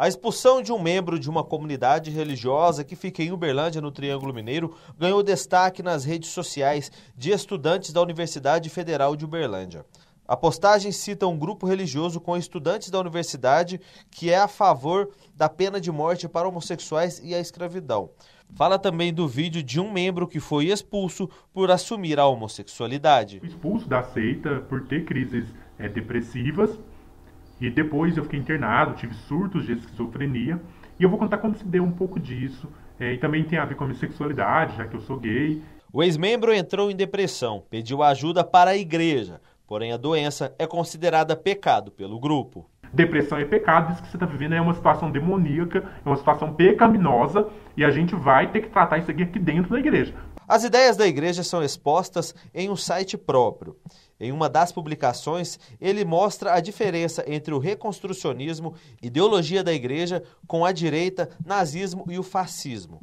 A expulsão de um membro de uma comunidade religiosa que fica em Uberlândia, no Triângulo Mineiro, ganhou destaque nas redes sociais de estudantes da Universidade Federal de Uberlândia. A postagem cita um grupo religioso com estudantes da universidade que é a favor da pena de morte para homossexuais e a escravidão. Fala também do vídeo de um membro que foi expulso por assumir a homossexualidade. Expulso da seita por ter crises é, depressivas e depois eu fiquei internado, tive surtos de esquizofrenia. E eu vou contar como se deu um pouco disso. É, e também tem a ver com a minha sexualidade, já que eu sou gay. O ex-membro entrou em depressão, pediu ajuda para a igreja, porém a doença é considerada pecado pelo grupo. Depressão é pecado, isso que você está vivendo é uma situação demoníaca, é uma situação pecaminosa, e a gente vai ter que tratar isso aqui, aqui dentro da igreja. As ideias da igreja são expostas em um site próprio. Em uma das publicações, ele mostra a diferença entre o reconstrucionismo, ideologia da igreja, com a direita, nazismo e o fascismo.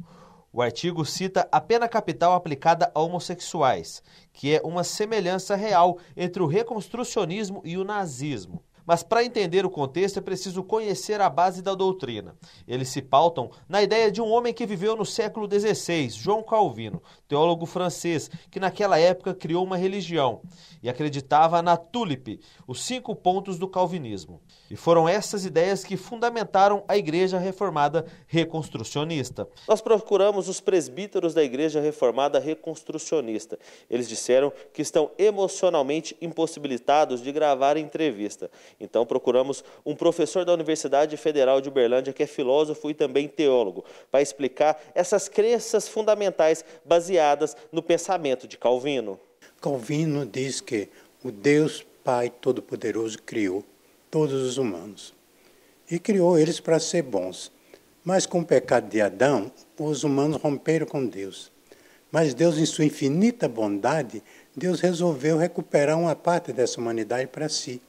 O artigo cita a pena capital aplicada a homossexuais, que é uma semelhança real entre o reconstrucionismo e o nazismo. Mas para entender o contexto é preciso conhecer a base da doutrina. Eles se pautam na ideia de um homem que viveu no século XVI, João Calvino, teólogo francês, que naquela época criou uma religião e acreditava na tulipe, os cinco pontos do calvinismo. E foram essas ideias que fundamentaram a Igreja Reformada Reconstrucionista. Nós procuramos os presbíteros da Igreja Reformada Reconstrucionista. Eles disseram que estão emocionalmente impossibilitados de gravar entrevista então procuramos um professor da Universidade Federal de Uberlândia, que é filósofo e também teólogo, para explicar essas crenças fundamentais baseadas no pensamento de Calvino. Calvino diz que o Deus Pai Todo-Poderoso criou todos os humanos e criou eles para ser bons. Mas com o pecado de Adão, os humanos romperam com Deus. Mas Deus, em sua infinita bondade, Deus resolveu recuperar uma parte dessa humanidade para si.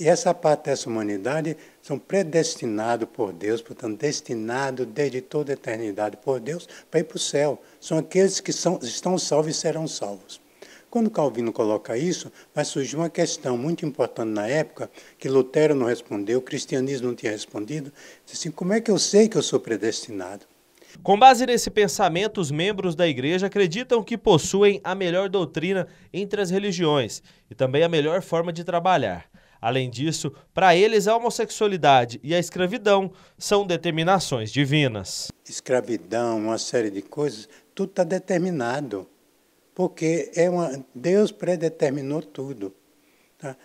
E essa parte dessa humanidade são predestinados por Deus, portanto, destinados desde toda a eternidade por Deus para ir para o céu. São aqueles que são, estão salvos e serão salvos. Quando Calvino coloca isso, vai surgir uma questão muito importante na época, que Lutero não respondeu, o cristianismo não tinha respondido. Diz assim, como é que eu sei que eu sou predestinado? Com base nesse pensamento, os membros da igreja acreditam que possuem a melhor doutrina entre as religiões e também a melhor forma de trabalhar. Além disso, para eles, a homossexualidade e a escravidão são determinações divinas. Escravidão, uma série de coisas, tudo está determinado. Porque é uma, Deus predeterminou tudo. Tá?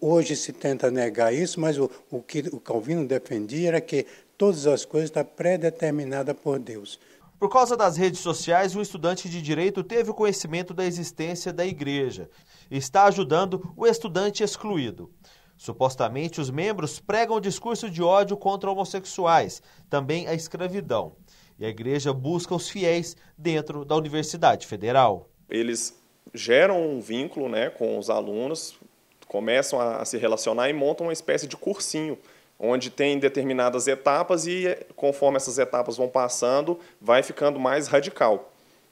Hoje se tenta negar isso, mas o, o que o Calvino defendia era que todas as coisas estão tá predeterminadas por Deus. Por causa das redes sociais, um estudante de direito teve o conhecimento da existência da igreja está ajudando o estudante excluído. Supostamente, os membros pregam discurso de ódio contra homossexuais, também a escravidão. E a igreja busca os fiéis dentro da Universidade Federal. Eles geram um vínculo né, com os alunos, começam a, se relacionar e montam uma espécie de cursinho, onde tem determinadas etapas e, conforme essas etapas vão passando, vai ficando mais radical.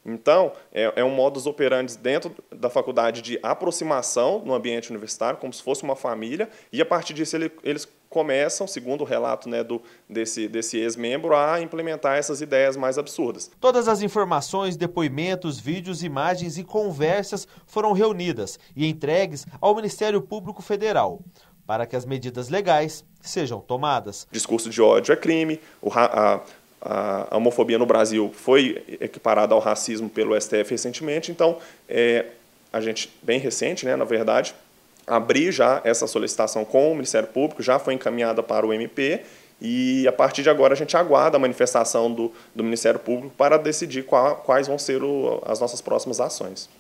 Então, é, é um modus operandi dentro da faculdade de aproximação no ambiente universitário, como se fosse uma família, e a partir disso ele, eles começam, segundo o relato né, do, desse, desse ex-membro, a implementar essas ideias mais absurdas. Todas as informações, depoimentos, vídeos, imagens e conversas foram reunidas e entregues ao Ministério Público Federal para que as medidas legais sejam tomadas. Discurso de ódio é crime, o, a, a homofobia no Brasil foi equiparada ao racismo pelo STF recentemente, então é, a gente, bem recente, né, na verdade, abri já essa solicitação com o Ministério Público, já foi encaminhada para o MP, e a partir de agora a gente aguarda a manifestação do, do Ministério Público para decidir qual, quais vão ser o, as nossas próximas ações.